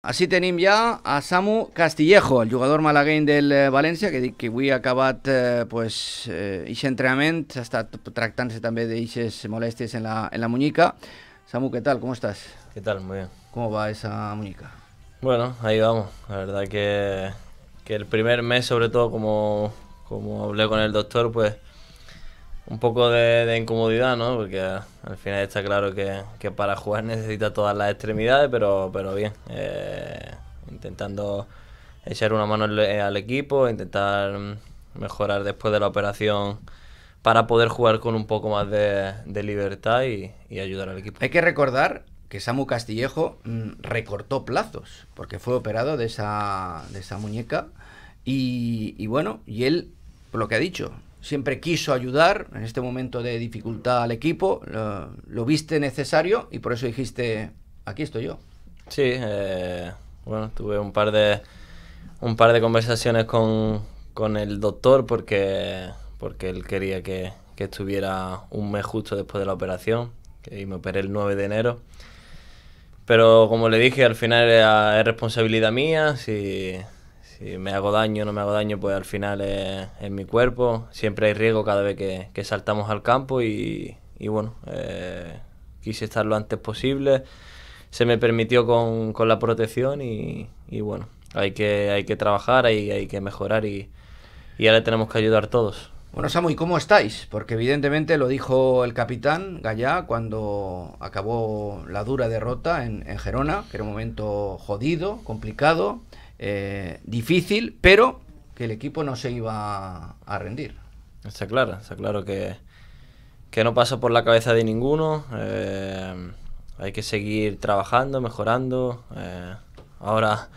Así tenim ya a Samu Castillejo, el jugador malagueño del eh, Valencia, que que ha acabat eh, pues, eh, entrenament, ha estat tractant-se en la, en la muñeca. Samu, ¿qué tal? ¿Cómo estás? ¿Qué tal? Muy bien. ¿Cómo va esa muñeca? Bueno, ahí vamos. La verdad que, que el primer mes, sobre todo, como, como hablé con el doctor, pues un poco de, incomodidad, ¿no? Porque al final está claro que, para jugar necesita todas las extremidades, pero, pero bien, eh, intentando echar una mano al, equipo, intentar mejorar después de la operación para poder jugar con un poco más de, libertad y, ayudar al equipo. Hay que recordar que Samu Castillejo mm, recortó plazos, porque fue operado de esa, de esa muñeca, y, y bueno, y él, por lo que ha dicho, siempre quiso ayudar en este momento de dificultad al equipo, lo, viste necesario y por eso dijiste, aquí estoy yo. Sí, eh, bueno, tuve un par de, un par de conversaciones con, con el doctor porque, porque él quería que, que estuviera un mes justo después de la operación y me operé el 9 de enero. Pero como le dije, al final es responsabilidad mía, si, si me hago daño no me hago daño, pues al final es, mi cuerpo. Siempre hay riesgo cada vez que, que saltamos al campo y, y bueno, eh, quise estar lo antes posible. Se me permitió con, con la protección y, y, bueno, hay que, hay que trabajar, hay, hay que mejorar y, ya ahora tenemos que ayudar todos. Bueno, Samu, ¿y cómo estáis? Porque evidentemente lo dijo el capitán Gallá cuando acabó la dura derrota en, en Gerona, que era un momento jodido, complicado. Eh, difícil, pero que el equipo no se iba a rendir. Está claro, está claro que, no pasa por la cabeza de ninguno. Eh, hay que seguir trabajando, mejorando. Eh, ahora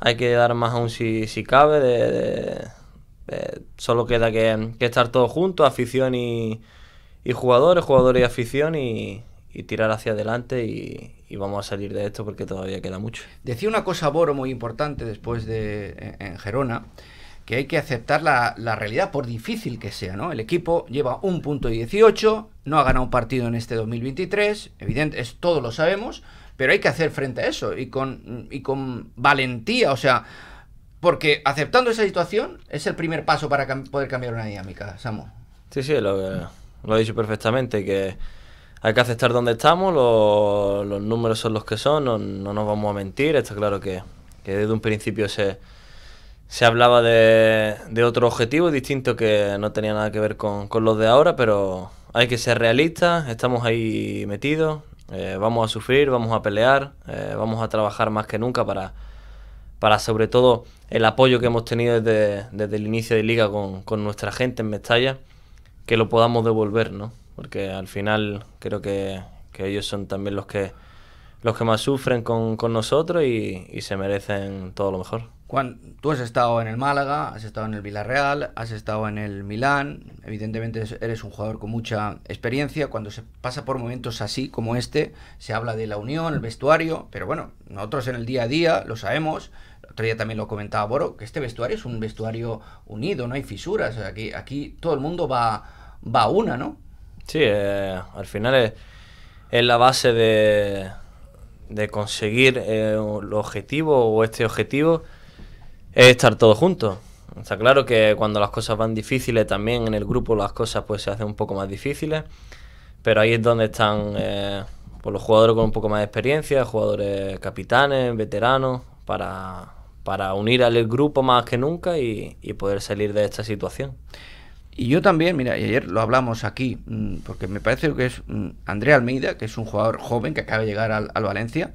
hay que dar más aún si, cabe. solo queda que, estar todos juntos, afición y, y jugadores, jugadores y afición y, y tirar hacia adelante y, vamos a salir de esto porque todavía queda mucho. Decía una cosa Boro muy importante después de en, Gerona, que hay que aceptar la, realidad por difícil que sea, ¿no? El equipo lleva un punto 18, no ha ganado un partido en este 2023, evidente, es, todos lo sabemos, pero hay que hacer frente a eso y con, con valentía, o sea... Porque aceptando esa situación es el primer paso para poder cambiar una dinámica, Samu. Sí, sí, lo, lo he dicho perfectamente, que hay que aceptar donde estamos, los, números son los que son, no, nos vamos a mentir, está claro que, desde un principio se, se hablaba de, otro objetivo distinto que no tenía nada que ver con, los de ahora, pero hay que ser realistas, estamos ahí metidos, eh, vamos a sufrir, vamos a pelear, eh, vamos a trabajar más que nunca para, para sobre todo el apoyo que hemos tenido desde, desde el inicio de liga con, con nuestra gente en Mestalla, que lo podamos devolver, ¿no? porque al final creo que, que ellos son también los que los que más sufren con, con nosotros y, y, se merecen todo lo mejor. Juan, tú has estado en el Málaga, has estado en el Villarreal, has estado en el Milán, evidentemente eres un jugador con mucha experiencia, cuando se pasa por momentos así como este, se habla de la unión, el vestuario, pero bueno, nosotros en el día a día lo sabemos, el otro día también lo comentaba Boro, que este vestuario es un vestuario unido, no hay fisuras, aquí, aquí todo el mundo va, va a una, ¿no? Sí, eh, al final es, la base de, conseguir el eh, objetivo o este objetivo, es estar todos juntos. Está claro que cuando las cosas van difíciles, también en el grupo las cosas pues se hacen un poco más difíciles, pero ahí es donde están eh, pues, los jugadores con un poco más de experiencia, jugadores capitanes, veteranos, para, unir al grupo más que nunca y, y poder salir de esta situación. Y yo también, mira, ayer lo hablamos aquí, mm, porque me parece que es mm, André Almeida, que es un jugador joven que acaba de llegar al, Valencia,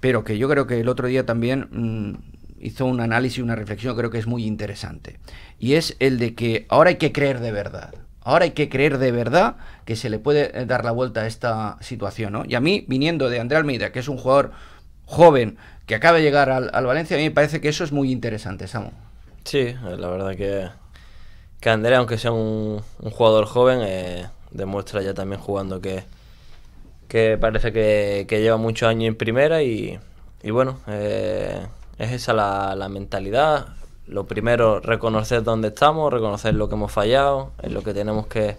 pero que yo creo que el otro día también mm, hizo un análisis, una reflexión, creo que es muy interesante. Y es el de que ahora hay que creer de verdad. Ahora hay que creer de verdad que se le puede eh, dar la vuelta a esta situación, ¿no? Y a mí, viniendo de André Almeida, que es un jugador joven que acaba de llegar al, al Valencia, a mí me parece que eso es muy interesante, Samu. Sí, la verdad que que Andrés, aunque sea un, jugador joven, eh, demuestra ya también jugando que, que parece que, lleva muchos años en primera y, bueno, eh, es esa la, mentalidad. Lo primero, reconocer dónde estamos, reconocer lo que hemos fallado, en lo que tenemos que,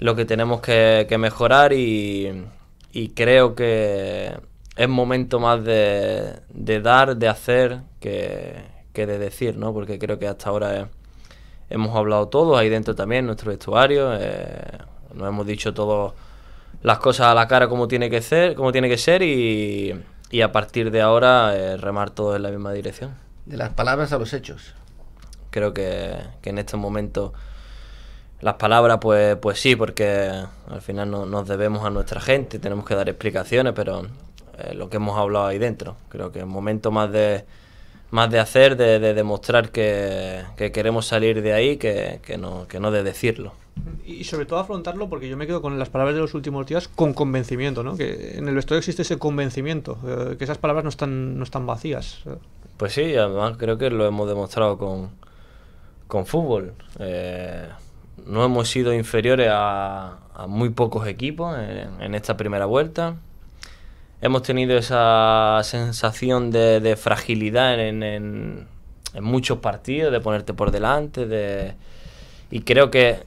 lo que, tenemos que, mejorar y, y, creo que es momento más de, dar, de hacer que, que, de decir, ¿no? Porque creo que hasta ahora... Es, hemos hablado todos ahí dentro también, nuestro vestuario, eh, nos hemos dicho todas las cosas a la cara como tiene que ser, como tiene que ser y, a partir de ahora eh, remar todos en la misma dirección. De las palabras a los hechos. Creo que, en estos momentos las palabras, pues, pues sí, porque al final nos debemos a nuestra gente, tenemos que dar explicaciones, pero eh, lo que hemos hablado ahí dentro, creo que es momento más de más de hacer, de, demostrar que, queremos salir de ahí, que, no, de decirlo. Y sobre todo afrontarlo, porque yo me quedo con las palabras de los últimos días, con convencimiento, ¿no? Que en el vestuario existe ese convencimiento, eh, que esas palabras no están, no están vacías. Pues sí, además creo que lo hemos demostrado con, fútbol. Eh, no hemos sido inferiores a, muy pocos equipos en esta primera vuelta hemos tenido esa sensación de, fragilidad en, muchos partidos, de ponerte por delante, de, y creo que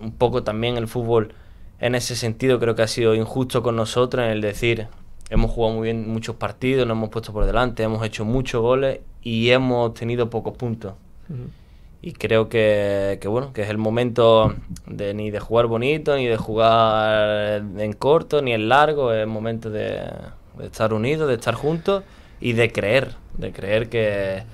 un poco también el fútbol en ese sentido creo que ha sido injusto con nosotros en el decir hemos jugado muy bien muchos partidos, nos hemos puesto por delante, hemos hecho muchos goles y hemos tenido pocos puntos. Y creo que, bueno, que es el momento de ni de jugar bonito, ni de jugar en corto, ni en largo, es el momento de, de estar unidos, de estar juntos y de creer, de creer que,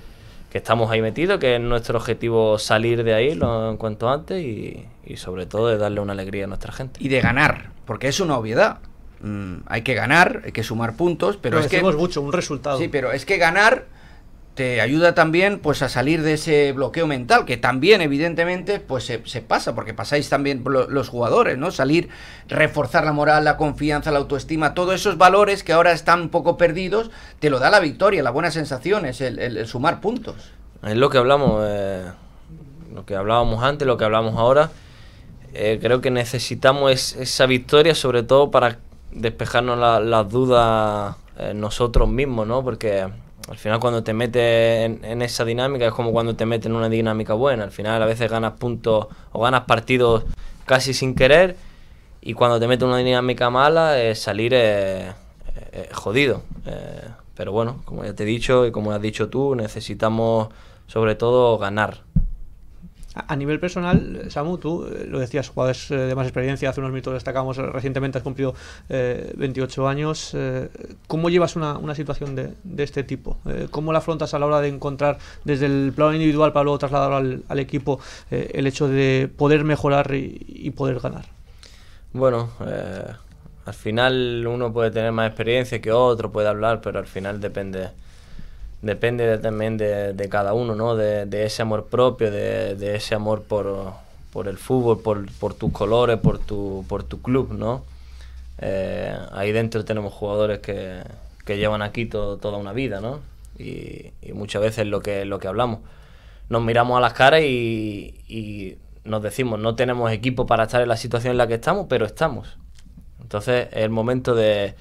estamos ahí metidos, que es nuestro objetivo salir de ahí lo, en cuanto antes y, sobre todo de darle una alegría a nuestra gente. Y de ganar, porque es una obviedad. Mm, hay que ganar, hay que sumar puntos, pero, es que... mucho, un resultado. Sí, pero es que ganar te ayuda también pues a salir de ese bloqueo mental que también evidentemente pues se, pasa porque pasáis también los jugadores no salir reforzar la moral la confianza la autoestima todos esos valores que ahora están un poco perdidos te lo da la victoria las buenas sensaciones el, el, sumar puntos es lo que hablamos eh, lo que hablábamos antes lo que hablamos ahora eh, creo que necesitamos esa victoria sobre todo para despejarnos las dudas eh, nosotros mismos no porque al final cuando te metes en, esa dinámica es como cuando te metes en una dinámica buena. Al final a veces ganas puntos o ganas partidos casi sin querer y cuando te metes en una dinámica mala eh, es salir eh, jodido. pero bueno, como ya te he dicho y como has dicho tú, necesitamos sobre todo ganar. A nivel personal, Samu, tú eh, lo decías, jugadores eh, de más experiencia, hace unos minutos destacamos, eh, recientemente has cumplido 28 años. ¿Cómo llevas una, una situación de, este tipo? ¿Cómo la afrontas a la hora de encontrar desde el plano individual para luego trasladarlo al, equipo el hecho de poder mejorar y, y poder ganar? Bueno, al final uno puede tener más experiencia que otro, puede hablar, pero al final depende depende también de, cada uno, ¿no? De, de ese amor propio, de, ese amor por, el fútbol, por, por, tus colores, por tu, por tu club, ¿no? Eh, ahí dentro tenemos jugadores que, llevan aquí toda una vida, ¿no? Y, muchas veces lo que, lo que hablamos. Nos miramos a las caras y, y nos decimos, no tenemos equipo para estar en la situación en la que estamos, pero estamos. Entonces es el momento de,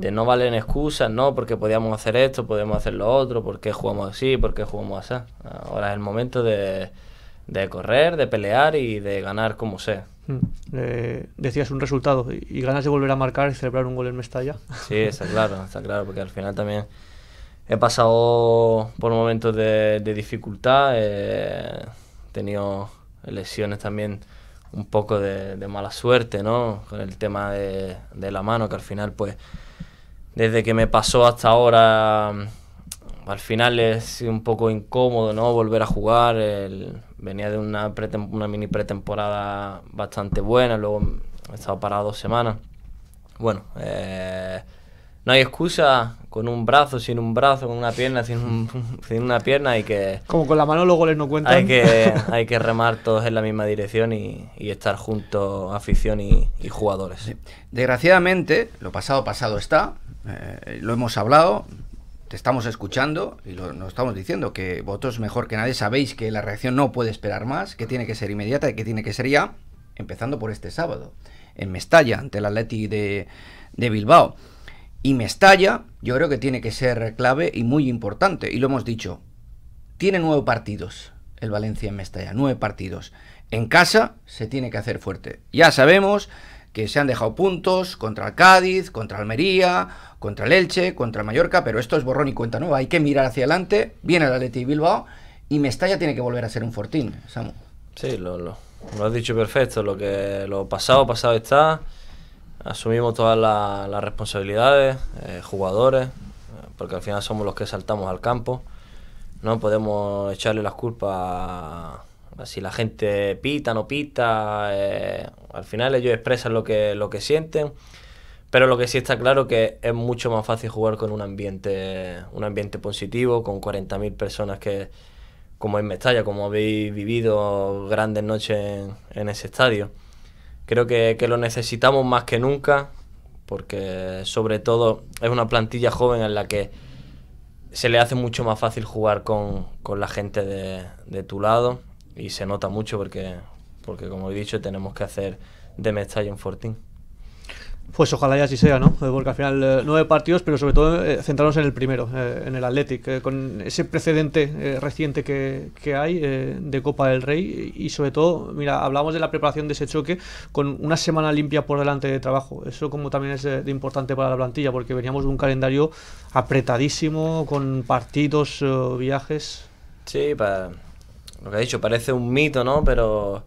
de no valen excusas, no, porque podíamos hacer esto, podemos hacer lo otro, porque jugamos así, porque jugamos así. Ahora es el momento de, correr, de pelear y de ganar como sea. Mm. Eh, decías un resultado y ganas de volver a marcar y celebrar un gol en Mestalla. Sí, está claro, está claro, porque al final también he pasado por momentos de, dificultad, he tenido lesiones también un poco de, mala suerte, ¿no? Con el tema de la mano, que al final pues desde que me pasó hasta ahora, mm, al final es un poco incómodo, ¿no? Volver a jugar. venía de una, una mini pretemporada bastante buena, luego he estado parado dos semanas. Bueno, eh, no hay excusa con un brazo, sin un brazo, con una pierna, sin, una pierna, que... Como con la mano luego les no cuentan. Hay que, hay que remar todos en la misma dirección y, estar juntos afición y, jugadores. Desgraciadamente, lo pasado pasado está, eh, lo hemos hablado, te estamos escuchando y lo, nos estamos diciendo que vosotros mejor que nadie sabéis que la reacción no puede esperar más, que tiene que ser inmediata y que tiene que ser ya, empezando por este sábado, en Mestalla, ante el Atleti de, de Bilbao. Y Mestalla, yo creo que tiene que ser clave y muy importante, y lo hemos dicho, tiene nueve partidos el Valencia en Mestalla, nueve partidos. En casa se tiene que hacer fuerte. Ya sabemos que se han dejado puntos contra el Cádiz, contra Almería, contra el Elche, contra el Mallorca, pero esto es borrón y cuenta nueva. Hay que mirar hacia adelante, viene el y Bilbao y Mestalla tiene que volver a ser un fortín, Samu. Sí, lo, has dicho perfecto, lo que lo pasado, pasado está. Asumimos todas las responsabilidades, eh, jugadores, eh, porque al final somos los que saltamos al campo. No podemos echarle las culpas a si la gente pita, no pita, eh, al final ellos expresan lo que, sienten. Pero lo que sí está claro que es mucho más fácil jugar con un ambiente, un ambiente positivo, con 40.000 personas que, como en Mestalla, como habéis vivido grandes noches en, ese estadio. Creo que, lo necesitamos más que nunca, porque sobre todo es una plantilla joven en la que se le hace mucho más fácil jugar con, la gente de tu lado y se nota mucho porque, porque, como he dicho, tenemos que hacer de Mestalla un fortín. Pues ojalá ya así sea, ¿no? Eh, porque al final eh, nueve partidos, pero sobre todo eh, centrarnos en el primero, en el Athletic, con ese precedente reciente que, que hay de Copa del Rey y sobre todo, mira, hablamos de la preparación de ese choque con una semana limpia por delante de trabajo. Eso como también es de importante para la plantilla, porque veníamos de un calendario apretadísimo, con partidos, viajes. Sí, para lo que he dicho, parece un mito, ¿no? Pero,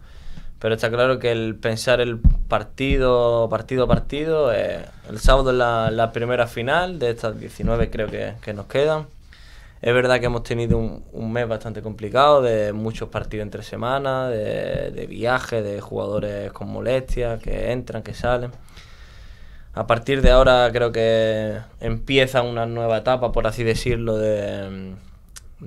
pero está claro que el pensar el partido, partido partido, eh, el sábado es la, primera final, de estas 19 creo que, nos quedan. Es verdad que hemos tenido un, mes bastante complicado, de muchos partidos entre semanas, de, de viajes, de jugadores con molestias, que entran, que salen. A partir de ahora creo que empieza una nueva etapa, por así decirlo, de,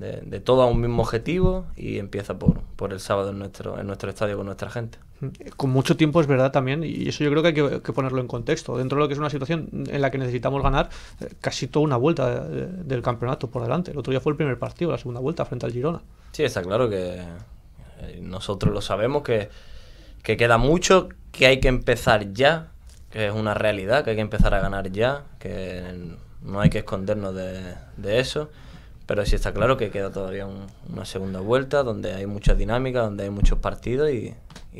de, todo a un mismo objetivo y empieza por, el sábado en nuestro, en nuestro estadio con nuestra gente. Eh, con mucho tiempo es verdad también, y eso yo creo que hay que, ponerlo en contexto. Dentro de lo que es una situación en la que necesitamos ganar eh, casi toda una vuelta del campeonato por delante. El otro día fue el primer partido, la segunda vuelta frente al Girona. Sí, está claro que eh, nosotros lo sabemos, que, que queda mucho, que hay que empezar ya, que es una realidad, que hay que empezar a ganar ya, que no hay que escondernos de eso pero sí está claro que queda todavía una segunda vuelta donde hay mucha dinámica, donde hay muchos partidos y,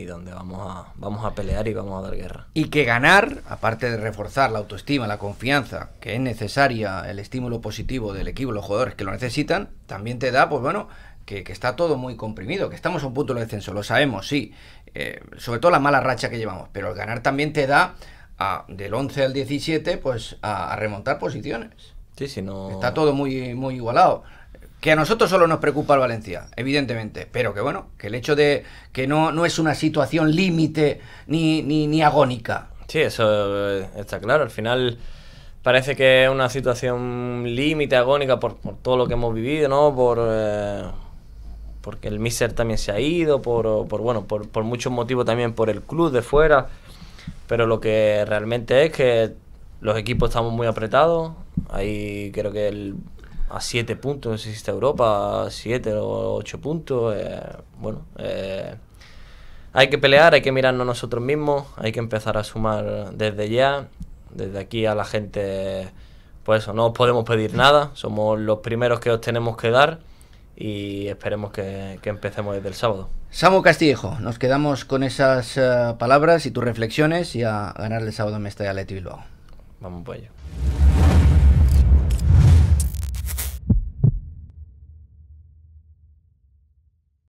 donde vamos a, vamos a pelear y vamos a dar guerra. Y que ganar, aparte de reforzar la autoestima, la confianza, que es necesaria el estímulo positivo del equipo, los jugadores que lo necesitan, también te da, pues bueno, que, está todo muy comprimido, que estamos a un punto de descenso, lo sabemos, sí, eh, sobre todo la mala racha que llevamos, pero el ganar también te da del 11 al 17, pues a remontar posiciones. Está todo muy, muy igualado. Que a nosotros solo nos preocupa el Valencia, evidentemente, pero que bueno, que el hecho de que no, no es una situación límite ni, ni, ni agónica. Sí, eso eh, está claro. Al final parece que es una situación límite, agónica, por, por, todo lo que hemos vivido, ¿no? Por, eh, porque el míster también se ha ido, por, bueno, por, por, muchos motivos también por el club de fuera. Pero lo que realmente es que los equipos estamos muy apretados, Ahí creo que el, a 7 puntos, no sé si está Europa, a 7 o 8 puntos. Eh, bueno, eh, hay que pelear, hay que mirarnos nosotros mismos, hay que empezar a sumar desde ya. Desde aquí a la gente, pues eso, no os podemos pedir nada, somos los primeros que os tenemos que dar y esperemos que, que, empecemos desde el sábado. Samu Castillejo, nos quedamos con esas eh, palabras y tus reflexiones y a ganar el sábado en Mestalla Leti Bilbao. Vamos por ello.